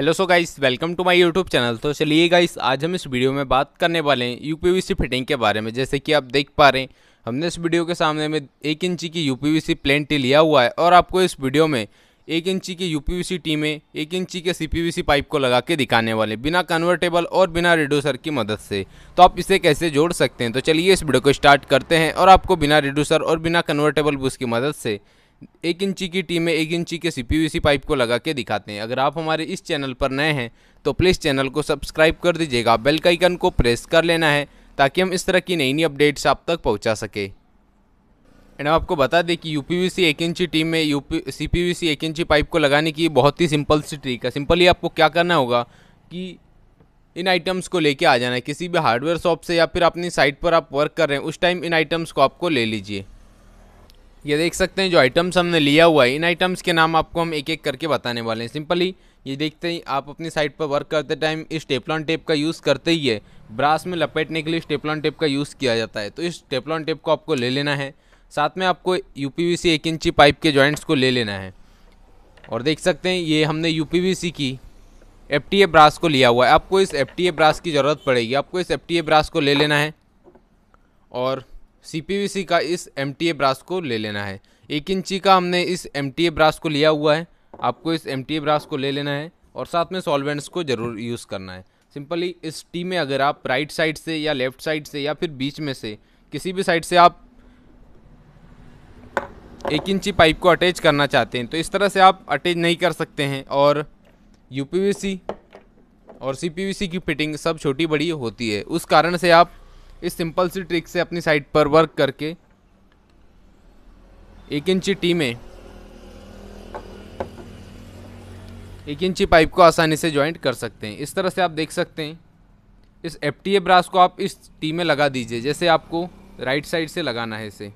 hello so guys welcome to my YouTube channel तो चलिए guys आज हम इस वीडियो में बात करने वाले हैं यूपीवीसी फिटिंग के बारे में जैसे कि आप देख पा रहे हैं हमने इस वीडियो के सामने में एक इंची की यूपीवीसी टी लिया हुआ है और आपको इस वीडियो में एक इंची की यूपीवीसी टीमें एक इंची के सी पाइप को लगा के दिखाने वाले बिना कन्वर्टेबल और बिना रिड्यूसर की मदद से तो आप इसे कैसे जोड़ सकते हैं तो चलिए इस वीडियो को स्टार्ट करते हैं और आपको बिना रिड्यूसर और बिना कन्वर्टेबल भी की मदद से एक इंची की टीम में एक इंची के सी पी पाइप को लगा के दिखाते हैं अगर आप हमारे इस चैनल पर नए हैं तो प्लीज़ चैनल को सब्सक्राइब कर दीजिएगा बेल का आइकन को प्रेस कर लेना है ताकि हम इस तरह की नई नई अपडेट्स आप तक पहुंचा सके एंड आपको बता दें कि यू पी एक इंची टीम में यू पी सी पी एक इंची पाइप को लगाने की बहुत ही सिंपल सी ट्रिक है सिंपली आपको क्या करना होगा कि इन आइटम्स को लेके आ जाना है किसी भी हार्डवेयर शॉप से या फिर अपनी साइट पर आप वर्क कर रहे हैं उस टाइम इन आइटम्स को आपको ले लीजिए ये देख सकते हैं जो आइटम्स हमने लिया हुआ है इन आइटम्स के नाम आपको हम एक एक करके बताने वाले हैं सिंपली ये देखते ही आप अपनी साइट पर वर्क करते टाइम इस टेपलॉन टेप का यूज़ करते ही है ब्रास में लपेटने के लिए स्टेपलॉन टेप का यूज़ किया जाता है तो इस टेपलॉन टेप को आपको ले लेना है साथ में आपको यू पी एक इंची पाइप के जॉइंट्स को ले लेना है और देख सकते हैं ये हमने यू की एफ टी ब्रास को लिया हुआ है आपको इस एफ टी ब्रास की ज़रूरत पड़ेगी आपको इस एफ टी ब्रास को ले लेना है और सी का इस एम टी ब्रास को ले लेना है एक इंची का हमने इस एम टी ब्रास को लिया हुआ है आपको इस एम टी ब्रास को ले लेना है और साथ में सॉल्वेंट्स को ज़रूर यूज़ करना है सिंपली इस टी में अगर आप राइट साइड से या लेफ्ट साइड से या फिर बीच में से किसी भी साइड से आप एक इंची पाइप को अटैच करना चाहते हैं तो इस तरह से आप अटैच नहीं कर सकते हैं और यू और सी की फिटिंग सब छोटी बड़ी होती है उस कारण से आप इस सिंपल सी ट्रिक से अपनी साइट पर वर्क करके एक इंची टी में एक इंची पाइप को आसानी से ज्वाइंट कर सकते हैं इस तरह से आप देख सकते हैं इस एफ ब्रास को आप इस टी में लगा दीजिए जैसे आपको राइट साइड से लगाना है इसे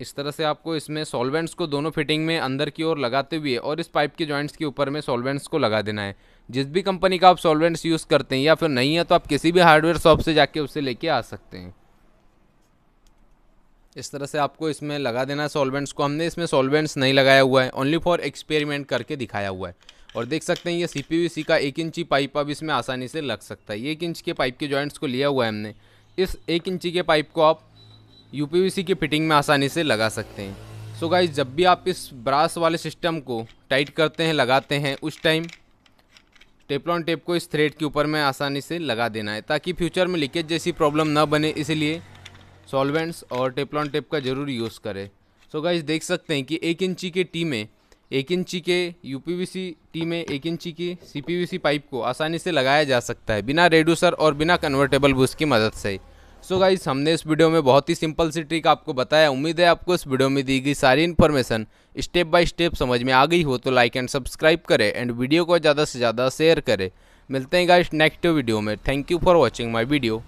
इस तरह से आपको इसमें सॉल्वेंट्स को दोनों फिटिंग में अंदर की ओर लगाते हुए और इस पाइप के जॉइंट्स के ऊपर में सॉल्वेंट्स को लगा देना है जिस भी कंपनी का आप सॉल्वेंट्स यूज़ करते हैं या फिर नहीं है तो आप किसी भी हार्डवेयर शॉप से जाके उसे लेके आ सकते हैं इस तरह से आपको इसमें लगा देना है सॉल्वेंट्स को हमने इसमें सॉल्वेंट्स नहीं लगाया हुआ है ओनली फॉर एक्सपेरिमेंट करके दिखाया हुआ है और देख सकते हैं ये सी पी सी का एक इंची पाइप अब इसमें आसानी से लग सकता है एक इंच के पाइप के जॉइंट्स को लिया हुआ है हमने इस एक इंची के पाइप को आप यू की फिटिंग में आसानी से लगा सकते हैं सो so गाइज जब भी आप इस ब्रास वाले सिस्टम को टाइट करते हैं लगाते हैं उस टाइम टेपलॉन टेप को इस थ्रेड के ऊपर में आसानी से लगा देना है ताकि फ्यूचर में लीकेज जैसी प्रॉब्लम ना बने इसलिए सॉल्वेंट्स और टेपलॉन टेप का ज़रूर यूज़ करें सो so गाइज देख सकते हैं कि एक इंची के टी में एक इंची के यू टी में एक इंची की सी पाइप को आसानी से लगाया जा सकता है बिना रेड्यूसर और बिना कन्वर्टेबल बूस की मदद से सो so गाइस हमने इस वीडियो में बहुत ही सिंपल सी ट्रिक आपको बताया उम्मीद है आपको इस वीडियो में दी गई सारी इन्फॉर्मेशन स्टेप बाय स्टेप समझ में आ गई हो तो लाइक एंड सब्सक्राइब करें एंड वीडियो को ज़्यादा से ज़्यादा शेयर करें मिलते हैं गाइस नेक्स्ट वीडियो में thank you for watching my video